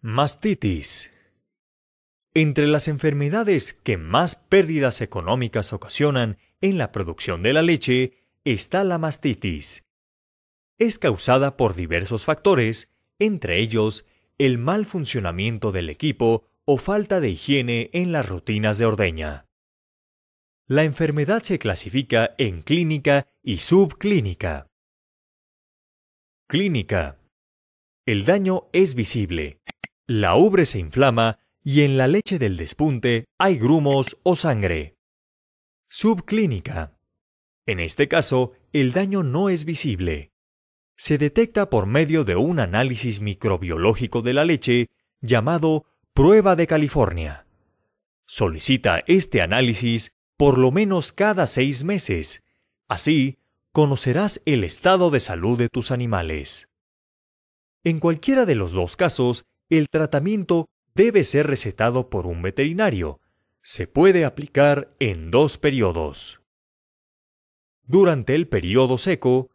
Mastitis. Entre las enfermedades que más pérdidas económicas ocasionan en la producción de la leche está la mastitis. Es causada por diversos factores, entre ellos el mal funcionamiento del equipo o falta de higiene en las rutinas de ordeña. La enfermedad se clasifica en clínica y subclínica. Clínica. El daño es visible, la ubre se inflama y en la leche del despunte hay grumos o sangre. Subclínica. En este caso, el daño no es visible. Se detecta por medio de un análisis microbiológico de la leche llamado prueba de California. Solicita este análisis por lo menos cada seis meses. Así, conocerás el estado de salud de tus animales. En cualquiera de los dos casos, el tratamiento debe ser recetado por un veterinario. Se puede aplicar en dos periodos. Durante el periodo seco,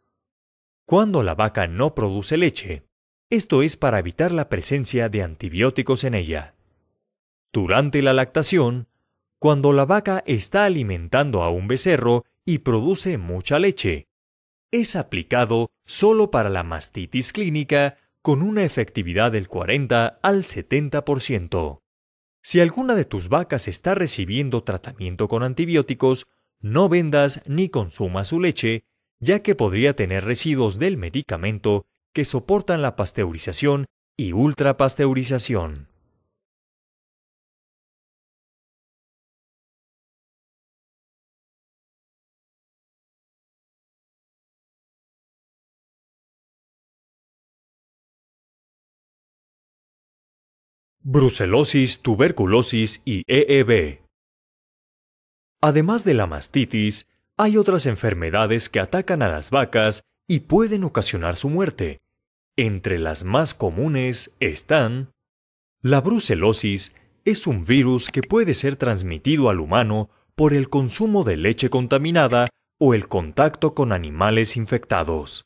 cuando la vaca no produce leche, esto es para evitar la presencia de antibióticos en ella. Durante la lactación, cuando la vaca está alimentando a un becerro y produce mucha leche, es aplicado solo para la mastitis clínica con una efectividad del 40 al 70%. Si alguna de tus vacas está recibiendo tratamiento con antibióticos, no vendas ni consumas su leche, ya que podría tener residuos del medicamento que soportan la pasteurización y ultrapasteurización. brucelosis, tuberculosis y EEB. Además de la mastitis, hay otras enfermedades que atacan a las vacas y pueden ocasionar su muerte. Entre las más comunes están la brucelosis es un virus que puede ser transmitido al humano por el consumo de leche contaminada o el contacto con animales infectados.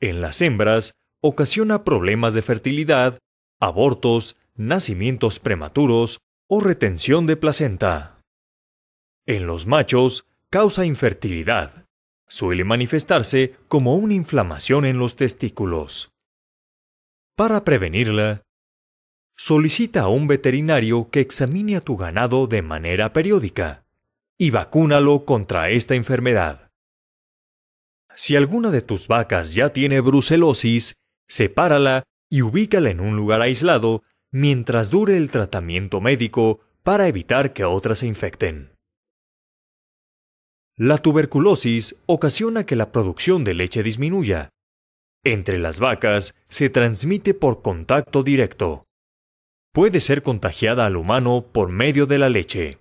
En las hembras ocasiona problemas de fertilidad, abortos, nacimientos prematuros o retención de placenta. En los machos, causa infertilidad. Suele manifestarse como una inflamación en los testículos. Para prevenirla, solicita a un veterinario que examine a tu ganado de manera periódica y vacúnalo contra esta enfermedad. Si alguna de tus vacas ya tiene brucelosis, sepárala y ubícala en un lugar aislado mientras dure el tratamiento médico para evitar que otras se infecten. La tuberculosis ocasiona que la producción de leche disminuya. Entre las vacas se transmite por contacto directo. Puede ser contagiada al humano por medio de la leche.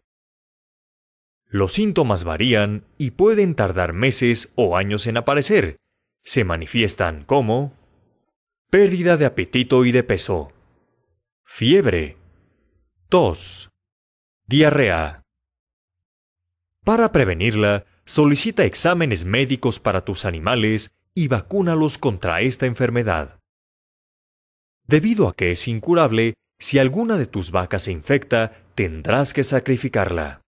Los síntomas varían y pueden tardar meses o años en aparecer. Se manifiestan como pérdida de apetito y de peso, fiebre, tos, diarrea. Para prevenirla, solicita exámenes médicos para tus animales y vacúnalos contra esta enfermedad. Debido a que es incurable, si alguna de tus vacas se infecta, tendrás que sacrificarla.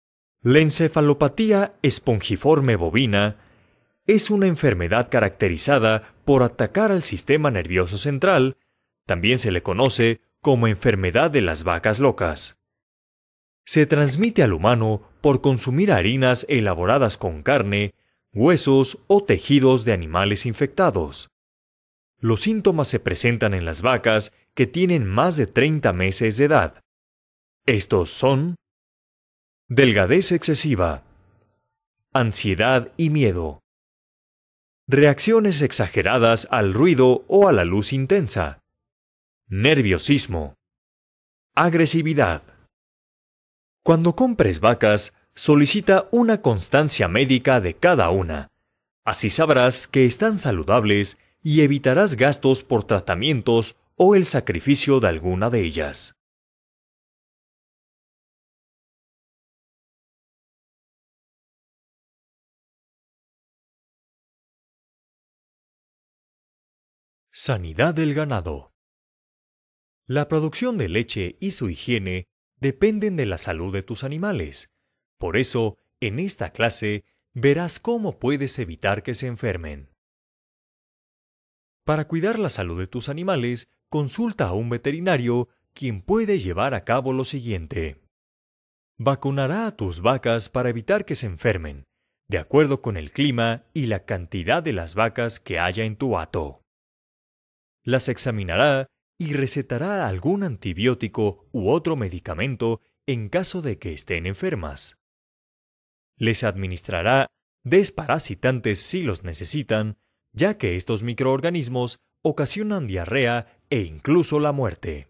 La encefalopatía espongiforme bovina es una enfermedad caracterizada por atacar al sistema nervioso central, también se le conoce como enfermedad de las vacas locas. Se transmite al humano por consumir harinas elaboradas con carne, huesos o tejidos de animales infectados. Los síntomas se presentan en las vacas que tienen más de 30 meses de edad. Estos son delgadez excesiva, ansiedad y miedo, reacciones exageradas al ruido o a la luz intensa, Nerviosismo. Agresividad. Cuando compres vacas, solicita una constancia médica de cada una. Así sabrás que están saludables y evitarás gastos por tratamientos o el sacrificio de alguna de ellas. Sanidad del ganado. La producción de leche y su higiene dependen de la salud de tus animales. Por eso, en esta clase, verás cómo puedes evitar que se enfermen. Para cuidar la salud de tus animales, consulta a un veterinario quien puede llevar a cabo lo siguiente. Vacunará a tus vacas para evitar que se enfermen, de acuerdo con el clima y la cantidad de las vacas que haya en tu hato. Las examinará y recetará algún antibiótico u otro medicamento en caso de que estén enfermas. Les administrará desparasitantes si los necesitan, ya que estos microorganismos ocasionan diarrea e incluso la muerte.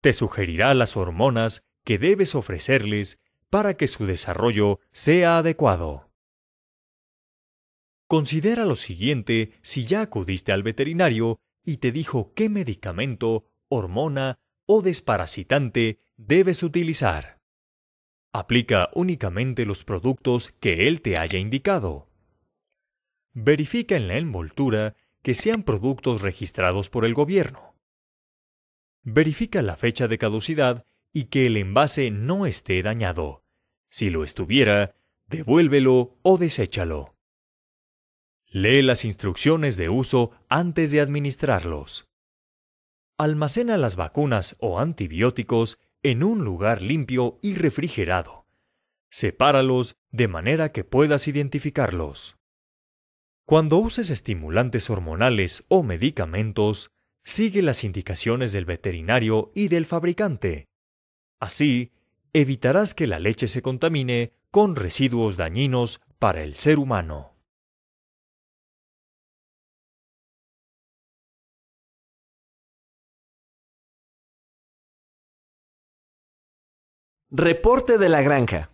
Te sugerirá las hormonas que debes ofrecerles para que su desarrollo sea adecuado. Considera lo siguiente si ya acudiste al veterinario y te dijo qué medicamento, hormona o desparasitante debes utilizar. Aplica únicamente los productos que él te haya indicado. Verifica en la envoltura que sean productos registrados por el gobierno. Verifica la fecha de caducidad y que el envase no esté dañado. Si lo estuviera, devuélvelo o deséchalo. Lee las instrucciones de uso antes de administrarlos. Almacena las vacunas o antibióticos en un lugar limpio y refrigerado. Sepáralos de manera que puedas identificarlos. Cuando uses estimulantes hormonales o medicamentos, sigue las indicaciones del veterinario y del fabricante. Así, evitarás que la leche se contamine con residuos dañinos para el ser humano. Reporte de la granja.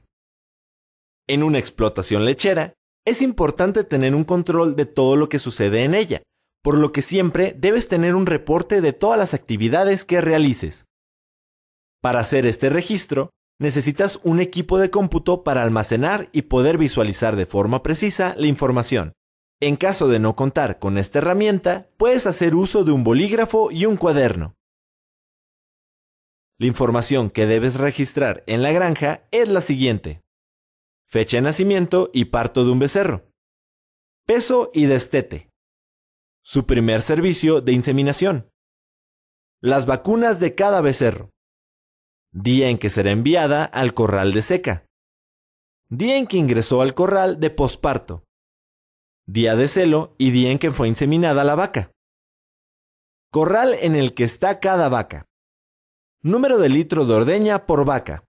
En una explotación lechera, es importante tener un control de todo lo que sucede en ella, por lo que siempre debes tener un reporte de todas las actividades que realices. Para hacer este registro, necesitas un equipo de cómputo para almacenar y poder visualizar de forma precisa la información. En caso de no contar con esta herramienta, puedes hacer uso de un bolígrafo y un cuaderno. La información que debes registrar en la granja es la siguiente. Fecha de nacimiento y parto de un becerro. Peso y destete. Su primer servicio de inseminación. Las vacunas de cada becerro. Día en que será enviada al corral de seca. Día en que ingresó al corral de posparto. Día de celo y día en que fue inseminada la vaca. Corral en el que está cada vaca. Número de litro de ordeña por vaca.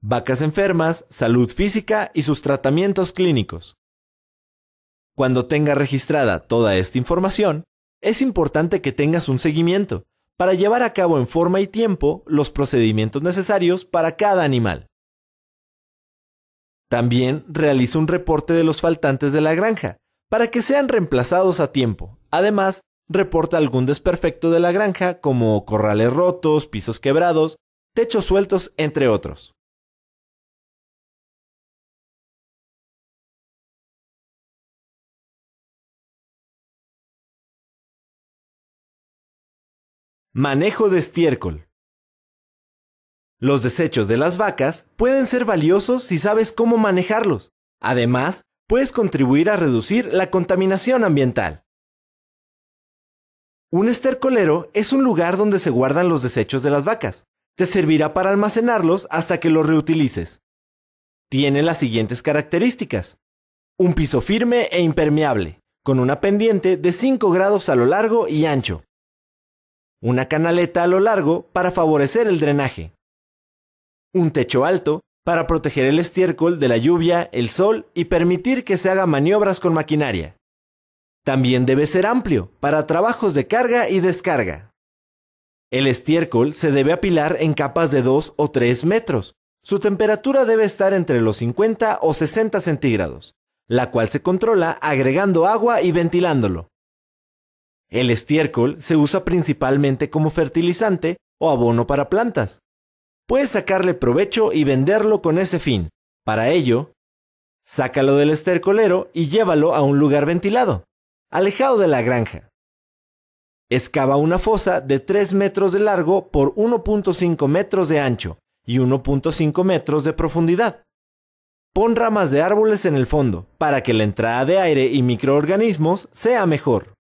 Vacas enfermas, salud física y sus tratamientos clínicos. Cuando tenga registrada toda esta información, es importante que tengas un seguimiento para llevar a cabo en forma y tiempo los procedimientos necesarios para cada animal. También realiza un reporte de los faltantes de la granja para que sean reemplazados a tiempo. Además, reporta algún desperfecto de la granja como corrales rotos, pisos quebrados, techos sueltos, entre otros. Manejo de estiércol. Los desechos de las vacas pueden ser valiosos si sabes cómo manejarlos. Además, puedes contribuir a reducir la contaminación ambiental. Un estercolero es un lugar donde se guardan los desechos de las vacas. Te servirá para almacenarlos hasta que los reutilices. Tiene las siguientes características. Un piso firme e impermeable, con una pendiente de 5 grados a lo largo y ancho. Una canaleta a lo largo para favorecer el drenaje. Un techo alto para proteger el estiércol de la lluvia, el sol y permitir que se haga maniobras con maquinaria. También debe ser amplio, para trabajos de carga y descarga. El estiércol se debe apilar en capas de 2 o 3 metros. Su temperatura debe estar entre los 50 o 60 centígrados, la cual se controla agregando agua y ventilándolo. El estiércol se usa principalmente como fertilizante o abono para plantas. Puedes sacarle provecho y venderlo con ese fin. Para ello, sácalo del estercolero y llévalo a un lugar ventilado alejado de la granja. Excava una fosa de 3 metros de largo por 1.5 metros de ancho y 1.5 metros de profundidad. Pon ramas de árboles en el fondo para que la entrada de aire y microorganismos sea mejor.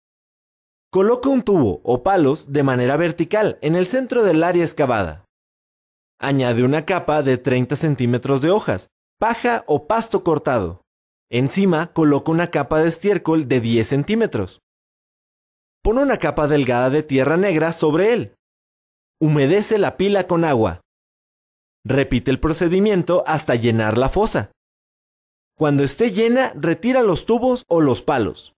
Coloca un tubo o palos de manera vertical en el centro del área excavada. Añade una capa de 30 centímetros de hojas, paja o pasto cortado. Encima coloca una capa de estiércol de 10 centímetros. Pon una capa delgada de tierra negra sobre él. Humedece la pila con agua. Repite el procedimiento hasta llenar la fosa. Cuando esté llena, retira los tubos o los palos.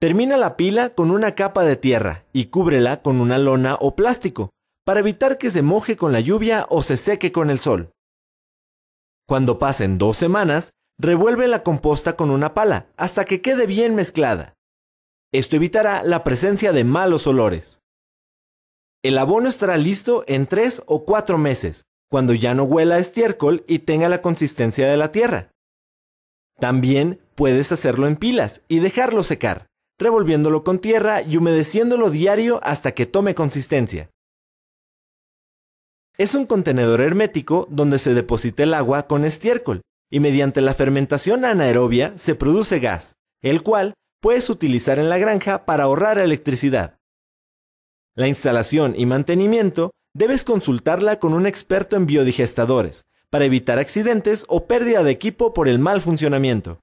Termina la pila con una capa de tierra y cúbrela con una lona o plástico para evitar que se moje con la lluvia o se seque con el sol. Cuando pasen dos semanas, Revuelve la composta con una pala hasta que quede bien mezclada. Esto evitará la presencia de malos olores. El abono estará listo en 3 o 4 meses, cuando ya no huela estiércol y tenga la consistencia de la tierra. También puedes hacerlo en pilas y dejarlo secar, revolviéndolo con tierra y humedeciéndolo diario hasta que tome consistencia. Es un contenedor hermético donde se deposita el agua con estiércol y mediante la fermentación anaerobia se produce gas, el cual puedes utilizar en la granja para ahorrar electricidad. La instalación y mantenimiento debes consultarla con un experto en biodigestadores para evitar accidentes o pérdida de equipo por el mal funcionamiento.